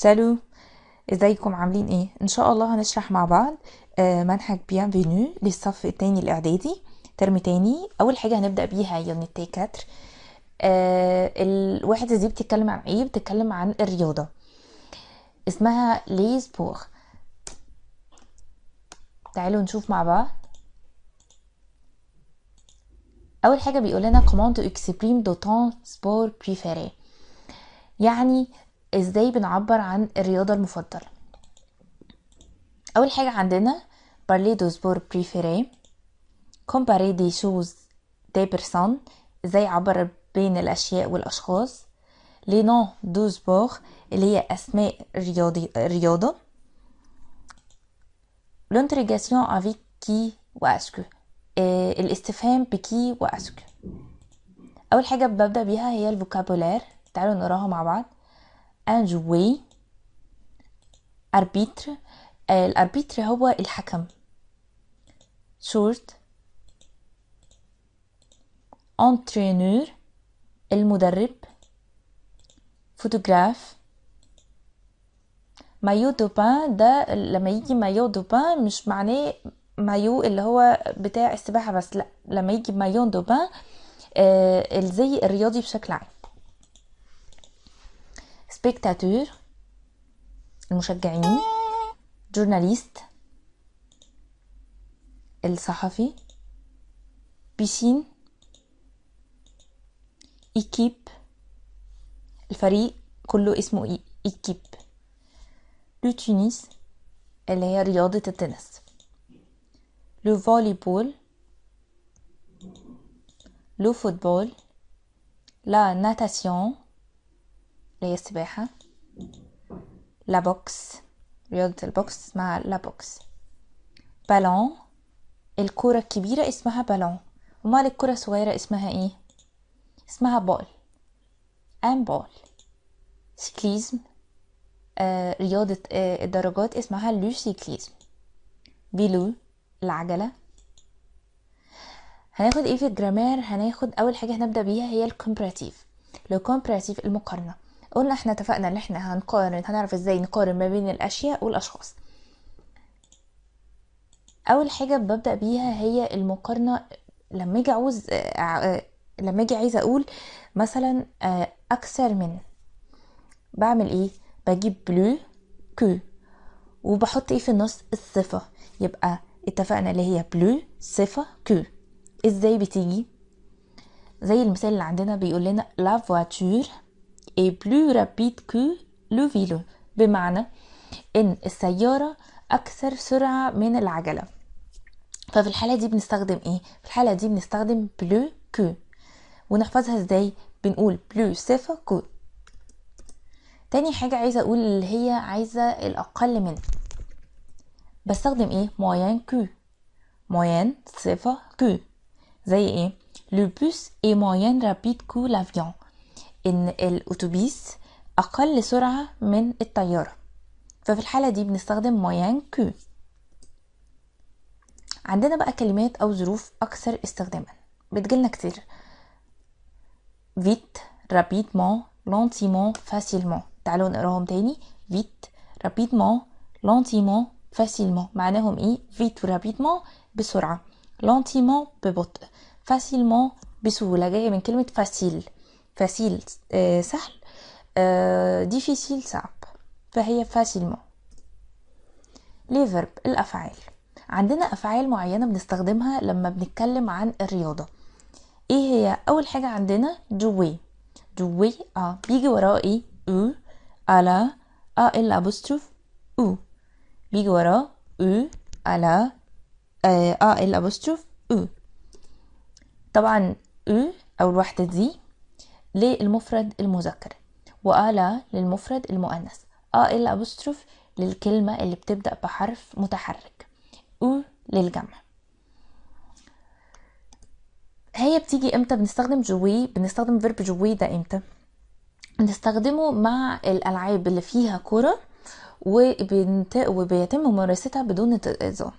سالو ازيكم عاملين ايه ان شاء الله هنشرح مع بعض آه، منهج بيانفينو للصف التاني الاعدادي ترم تاني اول حاجه هنبدا بيها هي من التيكاتر آه الوحده دي بتتكلم عن ايه بتتكلم عن الرياضه اسمها لي سبور تعالوا نشوف مع بعض اول حاجه بيقول لنا كوموند اكسبريم دو تون سبور بريفيري يعني ازاي بنعبر عن الرياضة المفضلة اول حاجة عندنا بارلي دو سبور بريفيري كومباري دي شوز دي بيرسون ازاي اعبر بين الاشياء والاشخاص لي noms دو سبور اللي هي اسماء رياضي الرياضة لونتريغاسيون افيك كي واسكو الاستفهام بكي واسكو اول حاجة ببدأ بيها هي الفوكابولير تعالوا نقراها مع بعض ان جوي اربيتر الاربيتر هو الحكم شورت انترينور المدرب فوتوغراف مايو دوبان ده لما يجي مايو دوبان مش معناه مايو اللي هو بتاع السباحة بس لا لما يجي مايو دوبان آه الزي الرياضي بشكل عام سبيكتاتور المشجعين جورناليست الصحفي بيسين إيكيب الفريق كله اسمه إيكيب لو تونيس اللي هي رياضة التنس لو فولي بول لو فوتبول لا ناتاسيون اللي هي السباحة لا بوكس رياضة البوكس اسمها لا بوكس بالون الكرة الكبيرة اسمها بالون امال الكرة الصغيرة اسمها ايه اسمها بول ان بول سيكليزم آه رياضة آه الدرجات اسمها لو سيكليزم بيلو العجلة هناخد ايه في الجرامير هناخد اول حاجة هنبدأ بيها هي الكومبراتيف لو كومبراتيف المقارنة قلنا احنا اتفقنا ان احنا هنقارن هنعرف ازاي نقارن ما بين الاشياء والاشخاص اول حاجه ببدا بيها هي المقارنه لما اجي عاوز آه، آه، لما اجي عايزه اقول مثلا آه، اكثر من بعمل ايه بجيب بلو كو وبحط ايه في النص الصفه يبقى اتفقنا اللي هي بلو صفه كو ازاي بتيجي زي المثال اللي عندنا بيقول لنا لا voiture est plus rapide que le vélo بمعنى ان السيارة اكثر سرعة من العجلة ففي الحالة دي بنستخدم ايه في الحالة دي بنستخدم بلو كو ونحفظها ازاي بنقول بلو صفة كو تاني حاجة عايزة اقول اللي هي عايزة الاقل من بستخدم ايه موين كو موين صفة كو زي ايه لو بوس اي moyen رابيد كو لافيون ان الاتوبيس اقل سرعة من الطيارة ففي الحالة دي بنستخدم مويان كو عندنا بقى كلمات او ظروف اكثر استخداما بتجيلنا كتير فيت رابيدمون لونتيمون فاسيلمون تعالوا نقراهم تاني فيت رابيدمون لونتيمون فاسيلمون معناهم ايه فيت ورابيدمون بسرعة لونتيمون ببطء فاسيلمون بسهولة جاية من كلمة فاسيل فاسيل سهل ديفيسيل صعب فهي فاسيلمون لي فرب الأفعال عندنا أفعال معينة بنستخدمها لما بنتكلم عن الرياضة ايه هي أول حاجة عندنا جوي جوي اه بيجي وراه ايه او على اه الابوستروف او بيجي وراه او على اه, آه، الابوستروف او طبعا او او الوحدة دي للمفرد المذكر وآلا للمفرد المؤنث آ ال أبوستروف للكلمة اللي بتبدأ بحرف متحرك أو للجمع هي بتيجي امتى بنستخدم جوي بنستخدم فيرب جوي ده امتى بنستخدمه مع الالعاب اللي فيها كره وبنت... وبيتم ممارستها بدون تئذى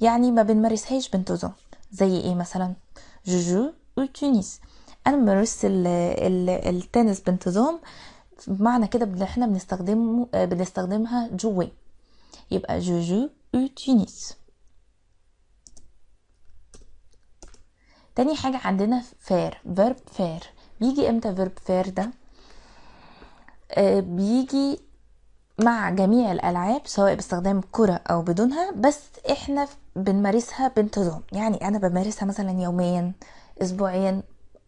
يعني ما بنمارسهاش بانتظام زي ايه مثلا جوجو وتونس انا بمارس التنس بانتظام بمعنى كده ان احنا بنستخدمه آه، بنستخدمها جوي يبقى جو جو تينيس تاني حاجة عندنا فير فيرب فير بيجي امتى فيرب فير ده آه، بيجي مع جميع الالعاب سواء باستخدام كرة او بدونها بس احنا بنمارسها بانتظام يعني انا بمارسها مثلا يوميا اسبوعيا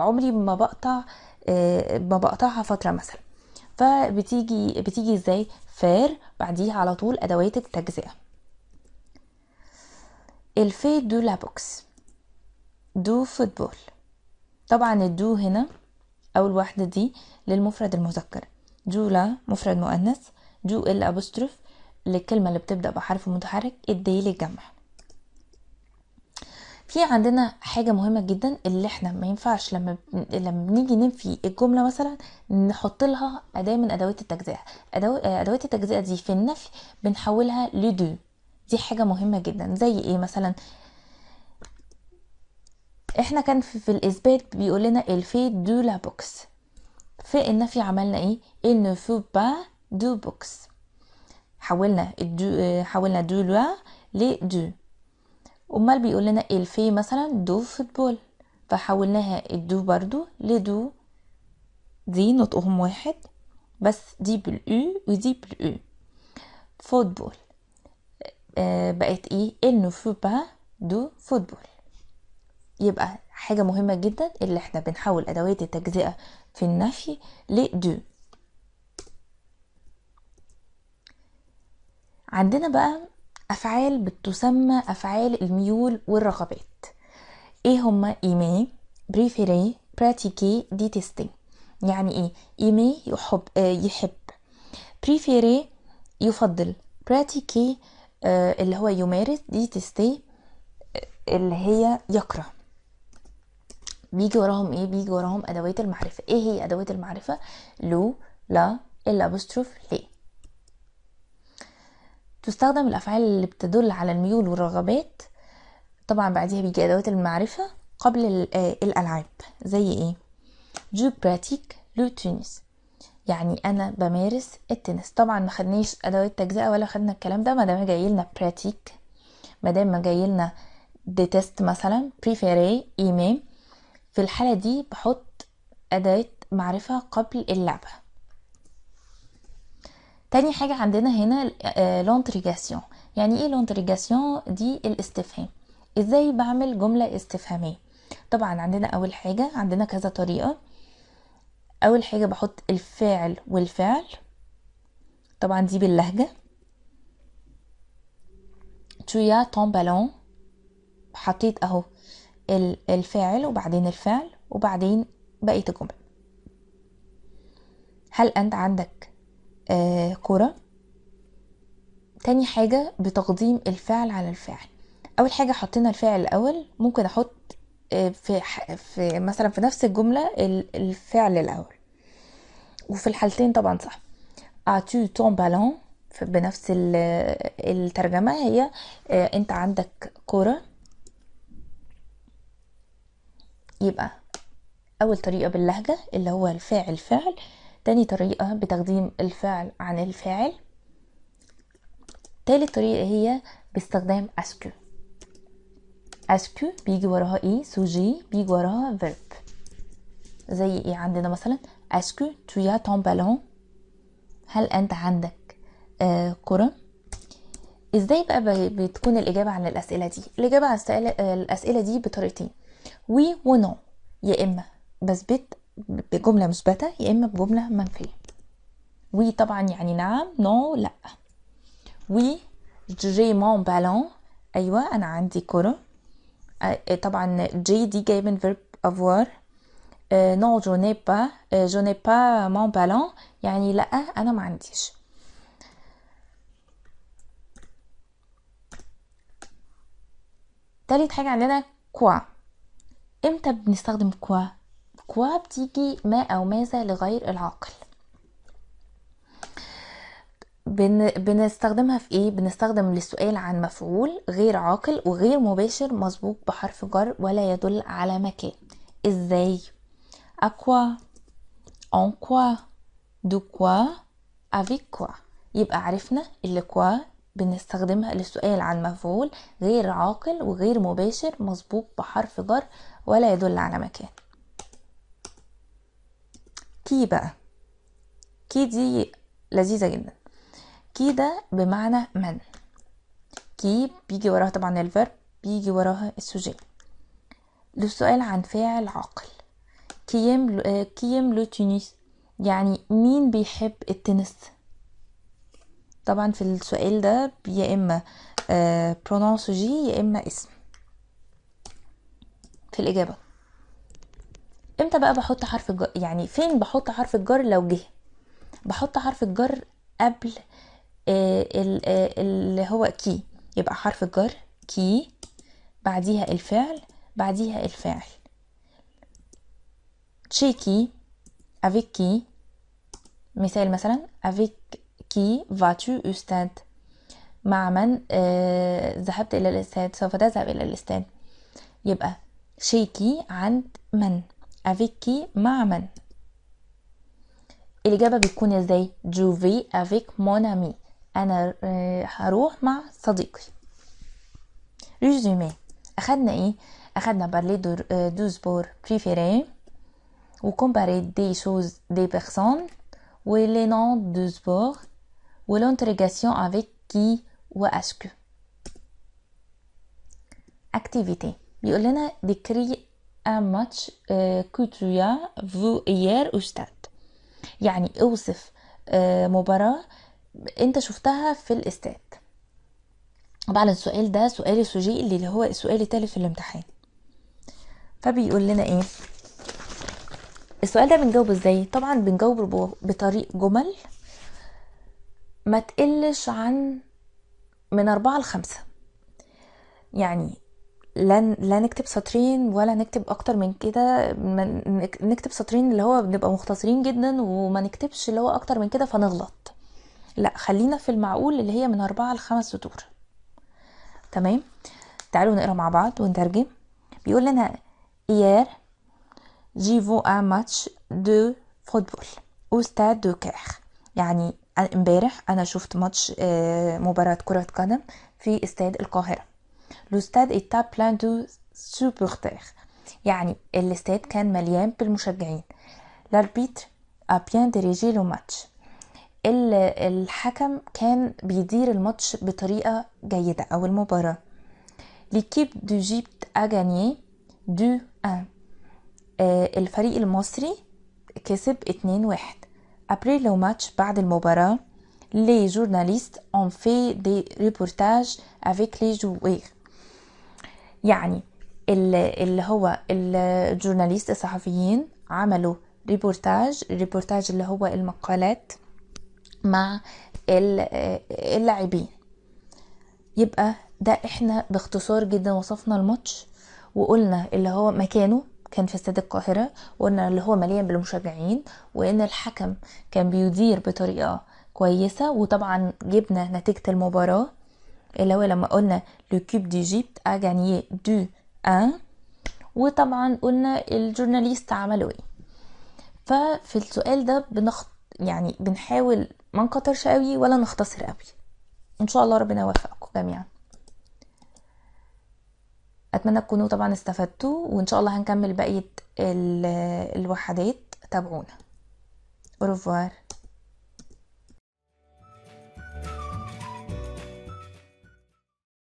عمري ما بقطع آه، ما بقطعها فتره مثلا فبتيجي بتيجي ازاي فار بعديها على طول ادوات التجزئه الفي دو لا بوكس دو فوتبول طبعا الدو هنا اول واحده دي للمفرد المذكر دو لا مفرد مؤنث دو الابوستروف للكلمه اللي بتبدا بحرف متحرك الدي للجمع في عندنا حاجة مهمة جدا اللي احنا ما ينفعش لما لما بنيجي ننفي الجملة مثلا نحط لها أداة من أدوات التجزئة أدو... آه، أدوات التجزئة دي في النفي بنحولها لدو دي حاجة مهمة جدا زي ايه مثلا احنا كان في, في الإثبات بيقول لنا الفي دو لا بوكس في النفي عملنا ايه إنه فو با دو بوكس حولنا الدو حولنا دو لا لدو امال بيقول لنا الفي مثلا دو فوتبول فحولناها الدو برضو لدو دي نطقهم واحد بس دي بالأو ودي بالأو فوتبول آه، بقت ايه النفو با دو فوتبول يبقى حاجة مهمة جدا اللي احنا بنحول أدوات التجزئة في النفي لدو عندنا بقى أفعال بتسمى أفعال الميول والرغبات إيه هما إيمي بريفيري براتيكي ديتستي يعني إيه إيمي يحب آه يحب بريفيري يفضل براتيكي آه اللي هو يمارس دي ديتستي آه، اللي هي يكره بيجي وراهم ايه بيجي وراهم ادوات المعرفه ايه هي ادوات المعرفه لو لا الابوستروف ليه تستخدم الأفعال اللي بتدل على الميول والرغبات طبعا بعديها بيجي أدوات المعرفة قبل آه، الألعاب زي إيه جو براتيك لو تنس يعني أنا بمارس التنس طبعا ما خدناش أدوات تجزئة ولا خدنا الكلام ده مادام جاي لنا براتيك مادام ما جاي لنا دي تيست مثلا بريفيري إيمي في الحالة دي بحط أداة معرفة قبل اللعبة تاني حاجة عندنا هنا لونتريجاسيون آه، يعني ايه لونتريجاسيون دي الاستفهام ازاي بعمل جملة استفهامية طبعا عندنا اول حاجة عندنا كذا طريقة اول حاجة بحط الفاعل والفعل طبعا دي باللهجة تويا تون بالون حطيت اهو الفاعل وبعدين الفعل وبعدين بقية الجملة هل انت عندك آه، كرة تاني حاجة بتقديم الفعل على الفاعل أول حاجة حطينا الفعل الأول ممكن أحط آه، في, في مثلا في نفس الجملة الفعل الأول وفي الحالتين طبعا صح اتو تون بالون بنفس الترجمة هي آه، انت عندك كرة يبقى أول طريقة باللهجة اللي هو الفاعل فعل تاني طريقة بتقديم الفعل عن الفاعل تالت طريقة هي باستخدام اسكو اسكو بيجي وراها ايه سوجي بيجي وراها فيرب زي ايه عندنا مثلا اسكو تويا تون بالون هل انت عندك آه كرة ازاي بقى بتكون الاجابة عن الاسئلة دي الاجابة عن آه، الاسئلة دي بطريقتين وي ونو يا اما بثبت بجملة مثبتة يا إما بجملة منفية وي طبعا يعني نعم نو لا وي جي مون بالون أيوة أنا عندي كرة طبعا جي دي جاي من فيرب افوار نو جو ني با جو ني با مون بالون يعني لا أنا ما عنديش تالت حاجة عندنا كوا امتى بنستخدم كوا كوا بتيجي ما أو ماذا لغير العاقل بن... بنستخدمها في ايه بنستخدم للسؤال عن مفعول غير عاقل وغير مباشر مسبوق بحرف جر ولا يدل على مكان ازاي اكوا en كوا دو كوا افيك كوا يبقى عرفنا اللي كوا بنستخدمها للسؤال عن مفعول غير عاقل وغير مباشر مسبوق بحرف جر ولا يدل على مكان كي بقى كي دي لذيذة جدا كي ده بمعنى من كي بيجي وراها طبعا الفرب بيجي وراها السجل للسؤال عن فاعل عاقل كيم كيم لو تونيس يعني مين بيحب التنس طبعا في السؤال ده يا اما برونونس آه، جي يا اما اسم في الاجابه امتى بقى بحط حرف الجر يعني فين بحط حرف الجر لو جه بحط حرف الجر قبل آه، آه، اللي هو كي يبقى حرف الجر كي بعديها الفعل بعديها الفاعل تشيكي avec كي مثال مثلا avec كي vas-tu au مع من آه، ذهبت إلى الاستاد سوف تذهب إلى الاستاد يبقى شيكي عند من avec qui, qui, الإجابة بتكون ازاي Je vais avec mon ami هروح مع صديقي ريزومي أخدنا ايه أخدنا parler de euh, deux sports préférés ou comparer des choses des personnes ou les noms de sports ou l'interrogation avec qui ou est-ce que activité بيقول لنا ديكري ان ماتش que tu as vu hier au stade يعني اوصف آه، مباراة انت شفتها في الاستاد طبعا السؤال ده سؤال سوجي اللي هو السؤال التالي في الامتحان فبيقول لنا ايه السؤال ده بنجاوبه ازاي طبعا بنجاوبه بطريق جمل ما تقلش عن من أربعة لخمسة يعني لا نكتب سطرين ولا نكتب اكتر من كده نكتب سطرين اللي هو بنبقى مختصرين جدا وما نكتبش اللي هو اكتر من كده فنغلط لا خلينا في المعقول اللي هي من أربعة لخمس سطور تمام تعالوا نقرا مع بعض ونترجم بيقول لنا hier جيفو ان ماتش دو فوتبول او ستاد دو كير يعني امبارح انا شفت ماتش آه، مباراة كرة قدم في استاد القاهرة لو إتا ايتا بلان دو سوبورتير يعني الاستاد كان مليان بالمشجعين الاربيتر ابيان ديريجي لو ماتش الحكم كان بيدير الماتش بطريقة جيدة أو المباراة ليكيب دو جيبت أغاني دو أن الفريق المصري كسب اتنين واحد أبري لو ماتش بعد المباراة لي جورناليست اون في دي ريبورتاج افيك لي جوير يعني اللي هو الجورناليست الصحفيين عملوا ريبورتاج الريبورتاج اللي هو المقالات مع اللاعبين يبقى ده احنا باختصار جدا وصفنا الماتش وقلنا اللي هو مكانه كان في استاد القاهرة وقلنا اللي هو مليان بالمشجعين وان الحكم كان بيدير بطريقة كويسة وطبعا جبنا نتيجة المباراة اللي هو لما قلنا لو كوب ديجيبت ا غانيي دو ان وطبعا قلنا الجورناليست عملوا ايه ففي السؤال ده بنخط يعني بنحاول ما نكترش قوي ولا نختصر قوي ان شاء الله ربنا يوفقكم جميعا اتمنى تكونوا طبعا استفدتوا وان شاء الله هنكمل بقيه الوحدات تابعونا au